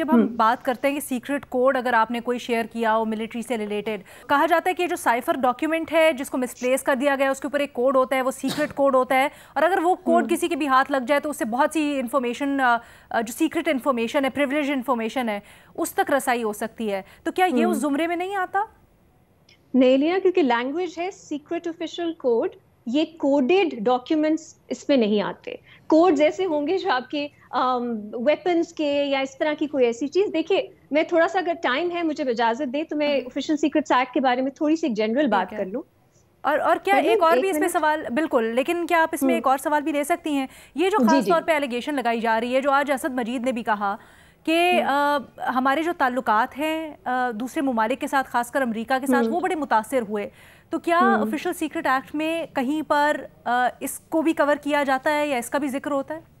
जब हम हम्म। बात करते हैं कि सीक्रेट कोड अगर आपने कोई शेयर किया हो मिलिट्री से रिलेटेड कहा जाता है कि जो साइफर डॉक्यूमेंट है जिसको मिसप्लेस कर दिया गया है उसके ऊपर एक कोड होता है वो सीक्रेट कोड होता है और अगर वो कोड हम्म। किसी के भी हाथ लग जाए तो उससे बहुत सी इन्फॉर्मेशन जो सीक्रेट इन्फॉर्मेशन है प्रिवलेज इन्फॉर्मेशन है उस तक रसाई हो सकती है तो क्या ये उस हम्म। जुमरे में नहीं आता नहीं लिया क्योंकि लैंग्वेज है सीक्रेट ऑफिशियल कोड ये कोडेड डॉक्यूमेंट्स इसमें नहीं आते कोड जैसे होंगे जो आपके वेपन्स um, के या इस तरह की कोई ऐसी चीज देखिए मैं थोड़ा सा अगर टाइम है मुझे इजाजत दे तो मैं ऑफिशियल सीक्रेट्स एक्ट के बारे में थोड़ी सी जनरल बात कर लूँ और और क्या एक और एक भी इसमें सवाल बिल्कुल लेकिन क्या आप इसमें हम्म। एक और सवाल भी ले सकती हैं ये जो खास तौर पे एलिगेशन लगाई जा रही है जो आज असद मजीद ने भी कहा कि हम्म। हमारे जो ताल्लुक हैं दूसरे ममालिक के साथ खासकर अमरीका के साथ वो हम्म। बड़े मुतासर हुए तो क्या ऑफिशियल सीक्रेट एक्ट में कहीं पर आ, इसको भी कवर किया जाता है या इसका भी जिक्र होता है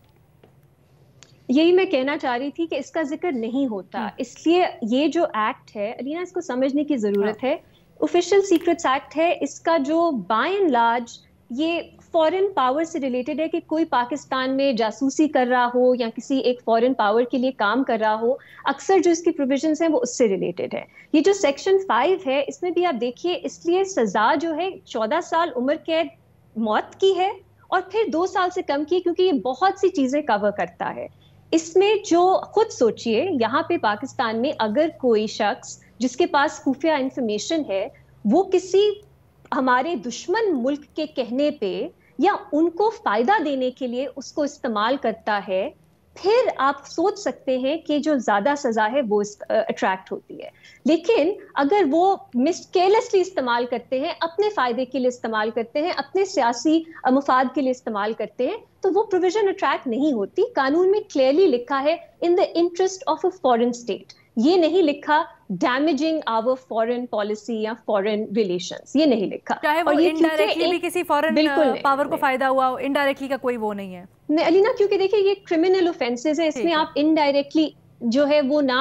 यही मैं कहना चाह रही थी कि इसका जिक्र नहीं होता हम्म। इसलिए ये जो एक्ट है अलीना इसको समझने की ज़रूरत हाँ। है ऑफिशियल सीक्रेट्स एक्ट है इसका जो बाय एंड लार्ज ये फॉरेन पावर से रिलेटेड है कि कोई पाकिस्तान में जासूसी कर रहा हो या किसी एक फॉरेन पावर के लिए काम कर रहा हो अक्सर जो इसकी प्रोविजंस हैं वो उससे रिलेटेड है ये जो सेक्शन फाइव है इसमें भी आप देखिए इसलिए सजा जो है चौदह साल उम्र कैद मौत की है और फिर दो साल से कम की क्योंकि ये बहुत सी चीजें कवर करता है इसमें जो खुद सोचिए यहाँ पे पाकिस्तान में अगर कोई शख्स जिसके पास खुफिया इंफॉर्मेशन है वो किसी हमारे दुश्मन मुल्क के कहने पे या उनको फायदा देने के लिए उसको इस्तेमाल करता है फिर आप सोच सकते हैं कि जो ज्यादा सजा है वो अट्रैक्ट होती है लेकिन अगर वो मिस केयरलेसली इस्तेमाल करते हैं अपने फायदे के लिए इस्तेमाल करते हैं अपने सियासी मुफाद के लिए इस्तेमाल करते हैं तो वो प्रोविजन अट्रैक्ट नहीं होती कानून में क्लियरली लिखा है in the interest of a foreign state ये नहीं लिखा डैमेजिंग आवर फॉरेन पॉलिसी या फॉरेन रिलेशन ये नहीं लिखा चाहे वो और ये इनडायरेक्टली भी किसी फॉरेन uh, पावर को फायदा हुआ हो इनडायरेक्टली का कोई वो नहीं है नहीं अलीना क्योंकि देखिए ये क्रिमिनल ऑफेंसेस है इसमें आप इनडायरेक्टली जो है वो ना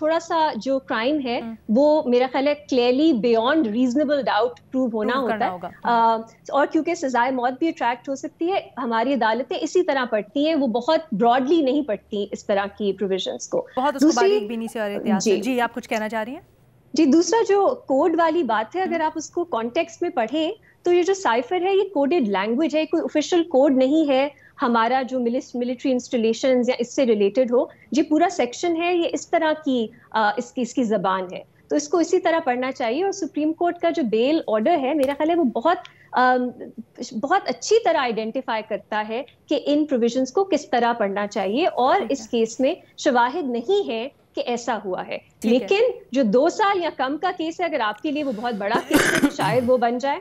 थोड़ा सा जो क्राइम है हम्म। वो मेरा ख्याल है clearly beyond reasonable doubt prove होना होता है आ, और क्योंकि सजाए मौत भी अट्रैक्ट हो सकती है हमारी अदालतें इसी तरह पढ़ती हैं वो बहुत ब्रॉडली नहीं पढ़ती इस तरह की प्रोविजन को बहुत उसको जी, जी आप कुछ कहना चाह रही हैं जी दूसरा जो कोड वाली बात है अगर हम्म। आप उसको कॉन्टेक्स्ट में पढ़ें तो ये जो साइफर है ये कोडेड लैंग्वेज है कोई ऑफिशियल कोड नहीं है हमारा जो मिलिट्री इंस्टॉलेशन या इससे रिलेटेड हो ये पूरा सेक्शन है ये इस तरह की आ, इसकी इसकी जबान है तो इसको इसी तरह पढ़ना चाहिए और सुप्रीम कोर्ट का जो बेल ऑर्डर है मेरा ख्याल है वो बहुत आ, बहुत अच्छी तरह आइडेंटिफाई करता है कि इन प्रोविजंस को किस तरह पढ़ना चाहिए और अच्छा। इस केस में शवाहिद नहीं है कि ऐसा हुआ है लेकिन है। जो दो साल या कम का केस है अगर आपके लिए वो बहुत बड़ा केस है तो शायद वो बन जाए